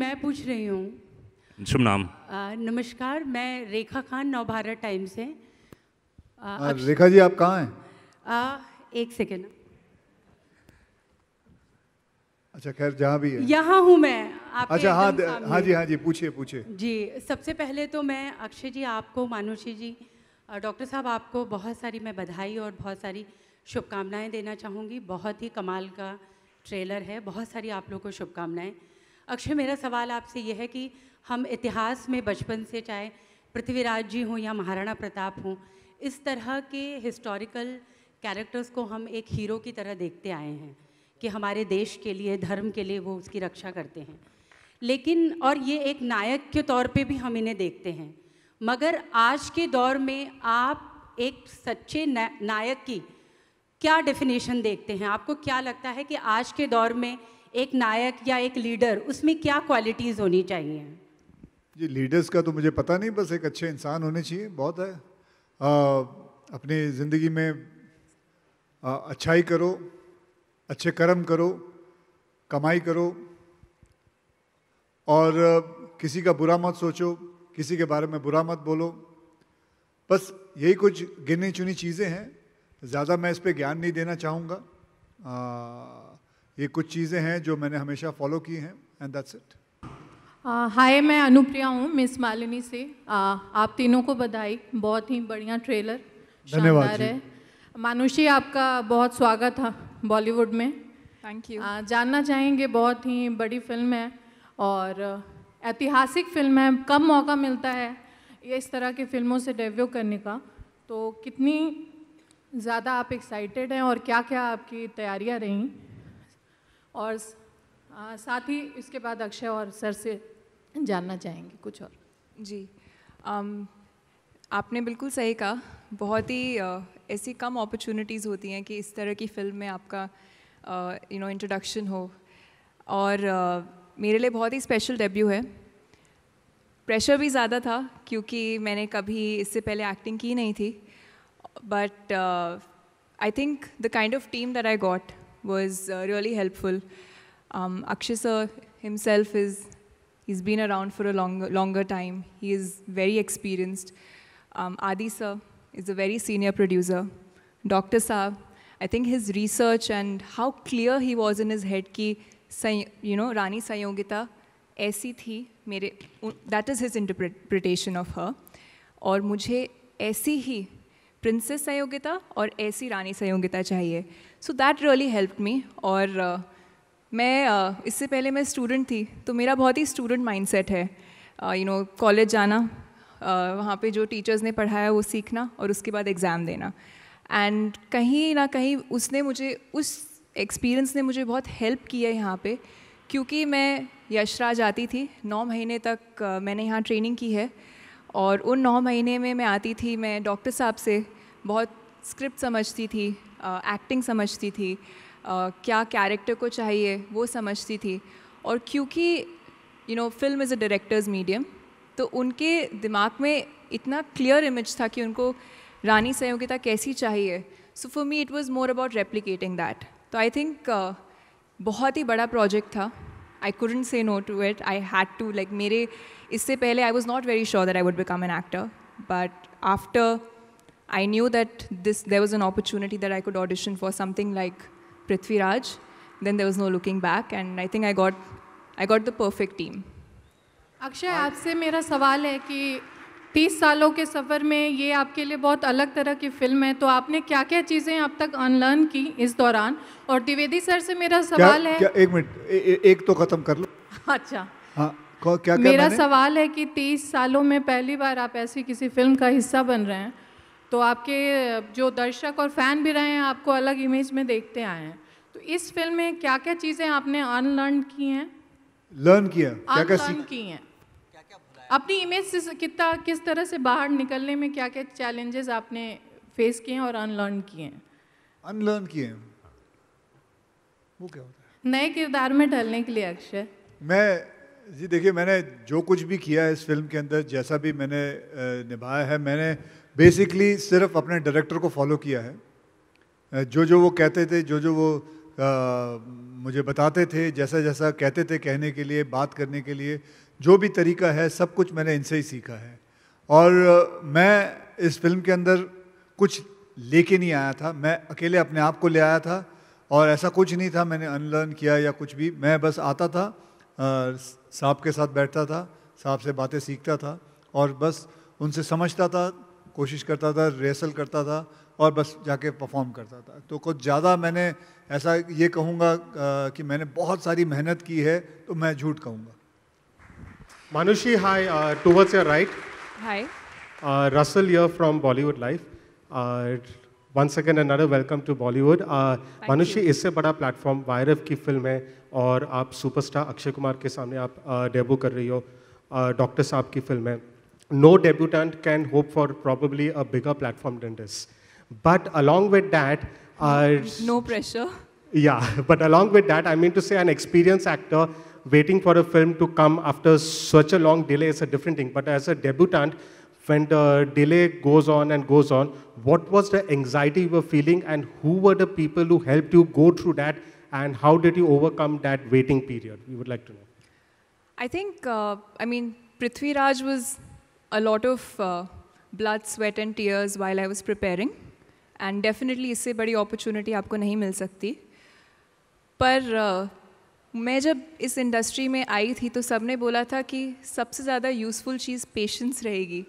मैं पूछ रही हूँ शुभ नाम नमस्कार मैं रेखा खान नवभारत टाइम से आ, आ, रेखा जी आप कहाँ हैं एक सेकेंड अच्छा खैर जहाँ भी है यहाँ हूँ मैं आपके अच्छा हाँ हाँ जी हाँ जी पूछिए पूछिए जी सबसे पहले तो मैं अक्षय जी आपको मानुषी जी डॉक्टर साहब आपको बहुत सारी मैं बधाई और बहुत सारी शुभकामनाएं देना चाहूँगी बहुत ही कमाल का ट्रेलर है बहुत सारी आप लोग को शुभकामनाएं अक्षय मेरा सवाल आपसे यह है कि हम इतिहास में बचपन से चाहे पृथ्वीराज जी हों या महाराणा प्रताप हों इस तरह के हिस्टोरिकल कैरेक्टर्स को हम एक हीरो की तरह देखते आए हैं कि हमारे देश के लिए धर्म के लिए वो उसकी रक्षा करते हैं लेकिन और ये एक नायक के तौर पे भी हम इन्हें देखते हैं मगर आज के दौर में आप एक सच्चे नायक की क्या डेफिनेशन देखते हैं आपको क्या लगता है कि आज के दौर में एक नायक या एक लीडर उसमें क्या क्वालिटीज़ होनी चाहिए जी लीडर्स का तो मुझे पता नहीं बस एक अच्छे इंसान होने चाहिए बहुत है आ, अपनी ज़िंदगी में आ, अच्छाई करो अच्छे कर्म करो कमाई करो और किसी का बुरा मत सोचो किसी के बारे में बुरा मत बोलो बस यही कुछ गिनी चुनी चीज़ें हैं ज़्यादा मैं इस पर ज्ञान नहीं देना चाहूँगा ये कुछ चीज़ें हैं जो मैंने हमेशा फॉलो की हैं एंड दैट्स इट हाय मैं अनुप्रिया हूँ मिस मालिनी से uh, आप तीनों को बधाई बहुत ही बढ़िया ट्रेलर धन्यवाद है मानुषी आपका बहुत स्वागत था बॉलीवुड में थैंक यू uh, जानना चाहेंगे बहुत ही बड़ी फिल्म है और ऐतिहासिक फिल्म है कम मौका मिलता है ये इस तरह की फिल्मों से डेब्यू करने का तो कितनी ज़्यादा आप एक्साइटेड हैं और क्या क्या आपकी तैयारियाँ रहीं और साथ ही इसके बाद अक्षय और सर से जानना चाहेंगे कुछ और जी um, आपने बिल्कुल सही कहा बहुत ही ऐसी कम अपॉर्चुनिटीज़ होती हैं कि इस तरह की फिल्म में आपका यू नो इंट्रोडक्शन हो और आ, मेरे लिए बहुत ही स्पेशल डेब्यू है प्रेशर भी ज़्यादा था क्योंकि मैंने कभी इससे पहले एक्टिंग की नहीं थी but I think the kind of team that I got was uh, really helpful. Um, Akshay sir himself is, he's been around for a long, longer time. He is very experienced. Um, Adi sir is a very senior producer. Dr. Saab, I think his research and how clear he was in his head ki, you know, Rani Sayogita ऐसी थी मेरे that is his interpretation of her. और मुझे ऐसी ही princess Sanyogita और ऐसी रानी संयोगिता चाहिए so that really help me और uh, मैं uh, इससे पहले मैं स्टूडेंट थी तो मेरा बहुत ही स्टूडेंट माइंडसेट है यू नो कॉलेज जाना uh, वहाँ पे जो टीचर्स ने पढ़ाया वो सीखना और उसके बाद एग्ज़ाम देना एंड कहीं ना कहीं उसने मुझे उस एक्सपीरियंस ने मुझे बहुत हेल्प किया है यहाँ पे क्योंकि मैं यशराज आती थी नौ महीने तक मैंने यहाँ ट्रेनिंग की है और उन नौ महीने में मैं आती थी मैं डॉक्टर साहब से बहुत स्क्रिप्ट समझती थी एक्टिंग समझती थी क्या कैरेक्टर को चाहिए वो समझती थी और क्योंकि you know film is a director's medium तो उनके दिमाग में इतना क्लियर इमेज था कि उनको रानी सहयोगिता कैसी चाहिए so for me it was more about replicating that तो आई थिंक बहुत ही बड़ा प्रोजेक्ट था I couldn't say no to it. I had to like मेरे इससे पहले I was not very sure that I would become an actor, but after I knew that this there was an opportunity that I could audition for something like Prithviraj, then there was no looking back, and I think I got I got the perfect team. Akshay आपसे मेरा सवाल है कि तीस सालों के सफ़र में ये आपके लिए बहुत अलग तरह की फिल्म है तो आपने क्या क्या चीज़ें अब तक अनलर्न की इस दौरान और द्विवेदी सर से मेरा सवाल क्या, है क्या, एक मिनट एक तो ख़त्म कर लो अच्छा हाँ क्या, क्या मेरा मैंने? सवाल है कि तीस सालों में पहली बार आप ऐसी किसी फिल्म का हिस्सा बन रहे हैं तो आपके जो दर्शक और फैन भी रहे हैं आपको अलग इमेज में देखते आए हैं तो इस फिल्म में क्या क्या चीज़ें आपने अनलर्न की हैं लर्न किया क्या क्या सीख की हैं अपनी इमेज से कितना किस तरह से बाहर निकलने में क्या क्या चैलेंजेस आपने फेस किए हैं और अनलर्न किए हैं अनलर्न किए हैं वो क्या होता है नए किरदार में ढलने के लिए अक्षय मैं जी देखिए मैंने जो कुछ भी किया है इस फिल्म के अंदर जैसा भी मैंने निभाया है मैंने बेसिकली सिर्फ अपने डायरेक्टर को फॉलो किया है जो जो वो कहते थे जो जो वो आ, मुझे बताते थे जैसा जैसा कहते थे कहने के लिए बात करने के लिए जो भी तरीका है सब कुछ मैंने इनसे ही सीखा है और मैं इस फिल्म के अंदर कुछ लेके नहीं आया था मैं अकेले अपने आप को ले आया था और ऐसा कुछ नहीं था मैंने अनलर्न किया या कुछ भी मैं बस आता था साहब के साथ बैठता था साहब से बातें सीखता था और बस उनसे समझता था कोशिश करता था रिहर्सल करता था और बस जाके परफॉर्म करता था तो कुछ ज़्यादा मैंने ऐसा ये कहूँगा कि मैंने बहुत सारी मेहनत की है तो मैं झूठ कहूँगा Manushi, hi, uh, towards your right. Hi. Uh, Russell here from Bollywood Life. Uh, once again another welcome to Bollywood. Uh, Manushi, इससे बड़ा प्लेटफॉर्म वाई की फिल्म है और आप सुपरस्टार अक्षय कुमार के सामने आप डेब्यू कर रही हो डॉक्टर साहब की फिल्म है no debutant can hope for probably a bigger platform than this. But along with that, uh, no pressure. Yeah, but along with that, I mean to say, an experienced actor waiting for a film to come after such a long delay is a different thing. But as a debutant, when the delay goes on and goes on, what was the anxiety you were feeling and who were the people who helped you go through that and how did you overcome that waiting period? We would like to know. I think, uh, I mean, Prithvi Raj was a lot of uh, blood, sweat and tears while I was preparing. And definitely a बड़ी opportunity आपको नहीं मिल सकती पर मैं जब इस industry में आई थी तो सबने बोला था कि सबसे ज़्यादा यूज़फुल चीज़ पेशेंस रहेगी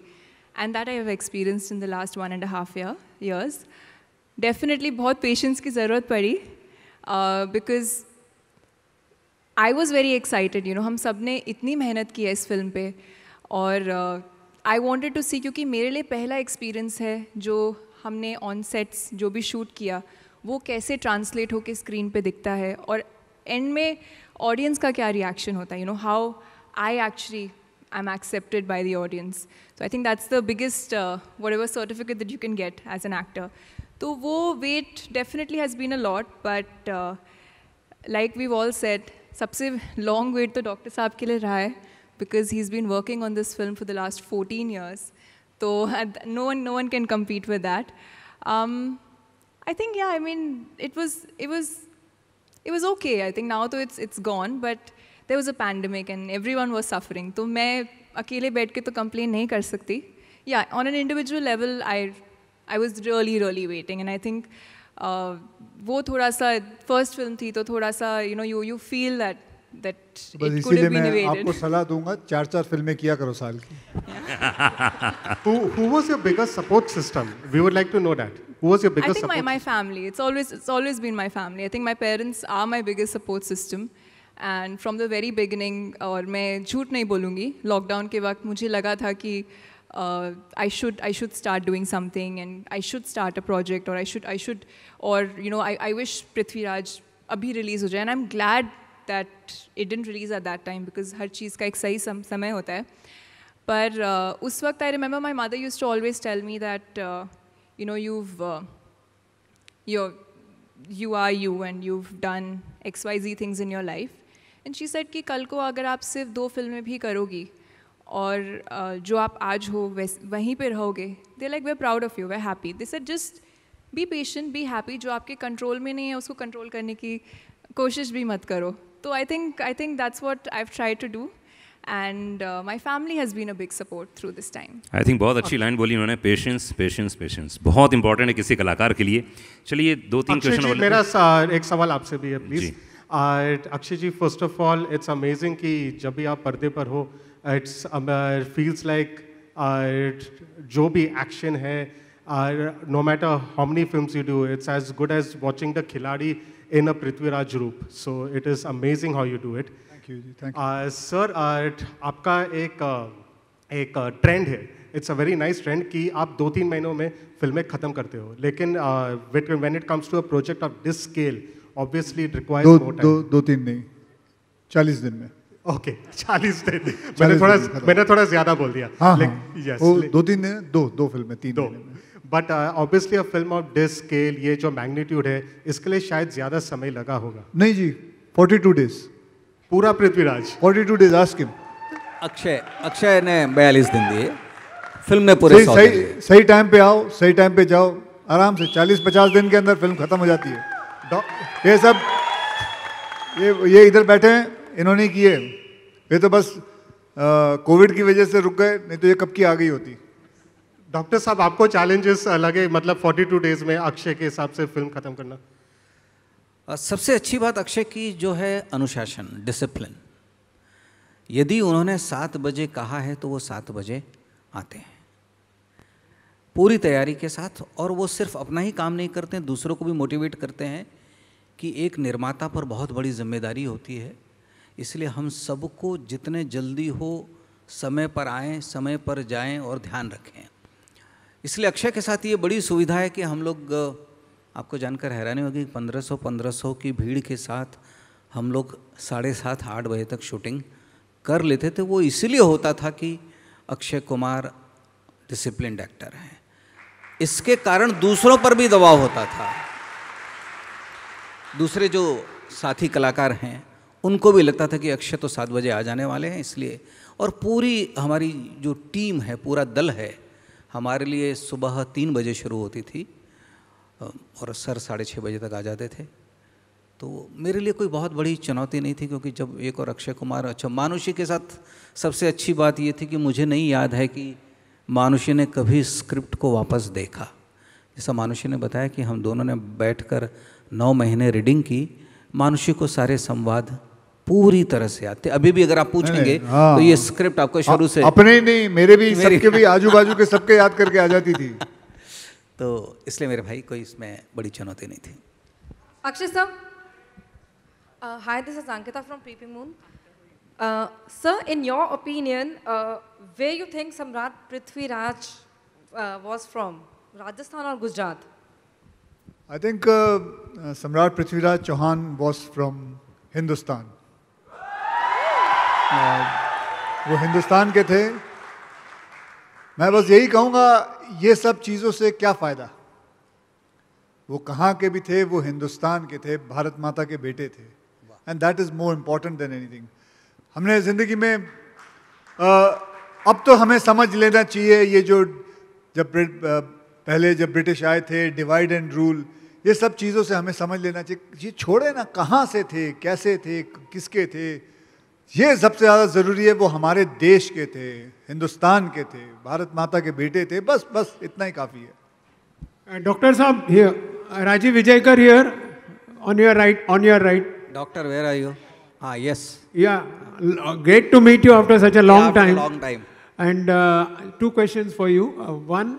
and that I have experience in the last one and half year years definitely बहुत पेशेंस की ज़रूरत पड़ी because I was very excited you know हम सब ने इतनी मेहनत की है इस फिल्म पे और आई वॉन्टेड टू सी क्योंकि मेरे लिए पहला एक्सपीरियंस है जो हमने ऑन सेट्स जो भी शूट किया वो कैसे ट्रांसलेट होकर स्क्रीन पे दिखता है और एंड में ऑडियंस का क्या रिएक्शन होता है you know how I actually I am accepted by the audience so I think that's the biggest whatever certificate that you can get as an actor तो वो wait definitely has been a lot but like we all set सबसे long wait तो doctor साहब के लिए रहा है because he is been working on this film for the last fourteen years तो no one no one can compete with that I think yeah I mean it was it was it was okay. I think now though it's it's gone, but there was a pandemic and everyone was suffering. तो मैं अकेले बैठ के तो complain नहीं Yeah, on an individual level, I I was really really waiting, and I think uh, वो थोड़ा सा first film थी तो थोड़ा सा you know you you feel that that बस इसीलिए मैं आपको सलाह दूंगा चार चार फिल्में किया करो साल की. Who who was your biggest support system? We would like to know that. Who was your biggest? I think My, my family. It's always it's always been my family. I think my parents are my biggest support system. And from the very beginning, or I won't say Lockdown ke vak, mujhe laga tha ki, I should I should start doing something and I should start a project or I should I should or you know I, I wish Prithvi Raj abhi release ho jai. and I'm glad that it didn't release at that time because har cheez ka ek sahi sam samay hota hai. But uh, us waqt, I remember my mother used to always tell me that uh, you know, you've, uh, you're, you are you and you've done X, Y, Z things in your life. And she said कि कल को अगर आप सिर्फ दो फिल्में भी करोगी और uh, जो आप आज हो वहीं पे रहोगे they like they proud of you they happy they sir just be patient be happy जो आपके कंट्रोल में नहीं है उसको कंट्रोल करने की कोशिश भी मत करो तो I think I think that's what I try to do and uh, my family has been a big support through this time. I think बहुत अच्छी line बोली उन्होंने patience patience patience बहुत important है किसी कलाकार के लिए चलिए दो तीन question बोलिए मेरा एक सवाल आपसे भी है please uh, Akshay ji first of all it's amazing कि जब भी आप पर्दे पर हो um, uh, it feels like जो भी action है no matter how many films you do it's as good as watching the खिलाड़ी in a Prithviraj group so it is amazing how you do it thank you जी thank you sir आपका एक uh, एक trend uh, है it's a very nice trend कि आप दो तीन महीनों में फिल्में ख़त्म करते हो लेकिन when it comes to a project of this scale obviously it requires more time दो दो तीन नहीं चालीस दिन में ओके okay, चालीस दिन मैंने थोड़ा मैंने थोड़ा ज़्यादा बोल दिया हाँ, हाँ, yes, दो तीन दिन दो दो फिल्में तीन दो but obviously a film of this scale ये जो मैग्नीट्यूड है इसके लिए शायद ज़्यादा समय लगा होगा नहीं जी फोर्टी टू डेज पूरा Prithviraj forty two days ask him Akshay Akshay ने 42 दिन दिए फिल्म ने पूरे सही सही, सही टाइम पे आओ सही टाइम पे जाओ आराम से चालीस पचास दिन के अंदर फिल्म खत्म हो जाती है ये सब ये ये इधर बैठे हैं इन्होंने किए ये तो बस कोविड की वजह से रुक गए नहीं तो ये कब की आ गई होती डॉक्टर साहब आपको चैलेंजेस लगे मतलब 42 डेज में अक्षय के हिसाब से फिल्म खत्म करना सबसे अच्छी बात अक्षय की जो है अनुशासन डिसिप्लिन यदि उन्होंने सात बजे कहा है तो वो सात बजे आते हैं पूरी तैयारी के साथ और वो सिर्फ अपना ही काम नहीं करते हैं दूसरों को भी मोटिवेट करते हैं कि एक निर्माता पर बहुत बड़ी जिम्मेदारी होती है इसलिए हम सबको जितने जल्दी हो समय पर आएँ समय पर जाएं और ध्यान रखें इसलिए अक्षय के साथ ये बड़ी सुविधा है कि हम लोग आपको जानकर हैरानी होगी पंद्रह सौ पंद्रह सौ की भीड़ के साथ हम लोग साढ़े सात आठ बजे तक शूटिंग कर लेते थे वो इसलिए होता था कि अक्षय कुमार डिसिप्लिन एक्टर हैं इसके कारण दूसरों पर भी दबाव होता था दूसरे जो साथी कलाकार हैं उनको भी लगता था कि अक्षय तो सात बजे आ जाने वाले हैं इसलिए और पूरी हमारी जो टीम है पूरा दल है हमारे लिए सुबह तीन बजे शुरू होती थी और सर साढ़े छः बजे तक आ जाते थे तो मेरे लिए कोई बहुत बड़ी चुनौती नहीं थी क्योंकि जब एक और अक्षय कुमार अच्छा मानुषी के साथ सबसे अच्छी बात ये थी कि मुझे नहीं याद है कि मानुषी ने कभी स्क्रिप्ट को वापस देखा जैसा मानुषी ने बताया कि हम दोनों ने बैठकर नौ महीने रीडिंग की मानुषी को सारे संवाद पूरी तरह से आते अभी भी अगर आप पूछेंगे हाँ। तो ये स्क्रिप्ट आपको शुरू से अपने नहीं मेरे भी सबके भी आजू बाजू के सबके याद करके आ जाती थी तो इसलिए मेरे भाई कोई इसमें बड़ी चुनौती नहीं थी अक्षय साहब hi this is Ankita from P P Moon sir in your opinion way you think Samrat Prithviraj was from Rajasthan और Gujarat I think Samrat Prithviraj Chauhan was from Hindustan वो हिंदुस्तान के थे मैं बस यही कहूँगा ये सब चीज़ों से क्या फ़ायदा वो कहाँ के भी थे वो हिंदुस्तान के थे भारत माता के बेटे थे and that is more important than any हमने ज़िंदगी में आ, अब तो हमें समझ लेना चाहिए ये जो जब पहले जब ब्रिटिश आए थे डिवाइड एंड रूल ये सब चीज़ों से हमें समझ लेना चाहिए ये छोड़े ना कहाँ से थे कैसे थे किसके थे ये सबसे ज़्यादा ज़रूरी है वो हमारे देश के थे हिंदुस्तान के थे भारत माता के बेटे थे बस बस इतना ही काफ़ी है डॉक्टर uh, साहब here Rajiv Vijaykar here on your right on your right doctor where are you हाँ yes yeah great to meet you after such a long time long time and two question for you one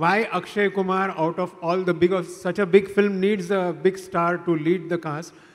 why Akshay Kumar out of all the big such such a big film, needs a big star to lead the